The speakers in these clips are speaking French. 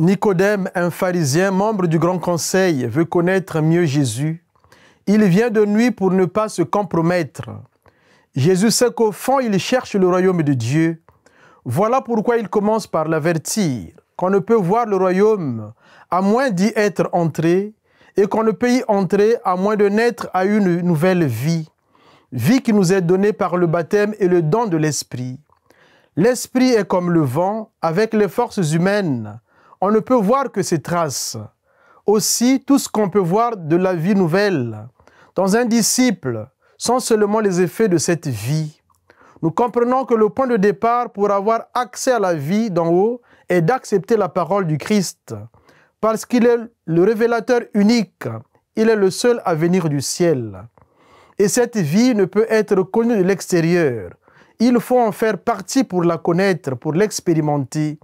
Nicodème, un pharisien, membre du Grand Conseil, veut connaître mieux Jésus. Il vient de nuit pour ne pas se compromettre. Jésus sait qu'au fond, il cherche le royaume de Dieu. Voilà pourquoi il commence par l'avertir qu'on ne peut voir le royaume à moins d'y être entré et qu'on ne peut y entrer à moins de naître à une nouvelle vie, vie qui nous est donnée par le baptême et le don de l'Esprit. L'Esprit est comme le vent, avec les forces humaines, on ne peut voir que ses traces. Aussi, tout ce qu'on peut voir de la vie nouvelle dans un disciple sont seulement les effets de cette vie. Nous comprenons que le point de départ pour avoir accès à la vie d'en haut est d'accepter la parole du Christ, parce qu'il est le révélateur unique, il est le seul à venir du ciel. Et cette vie ne peut être connue de l'extérieur. Il faut en faire partie pour la connaître, pour l'expérimenter.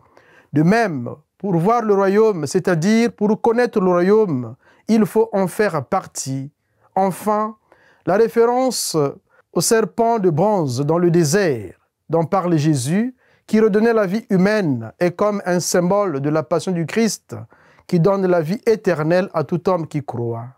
De même, pour voir le royaume, c'est-à-dire pour connaître le royaume, il faut en faire partie. Enfin, la référence au serpent de bronze dans le désert dont parle Jésus, qui redonnait la vie humaine, est comme un symbole de la passion du Christ qui donne la vie éternelle à tout homme qui croit.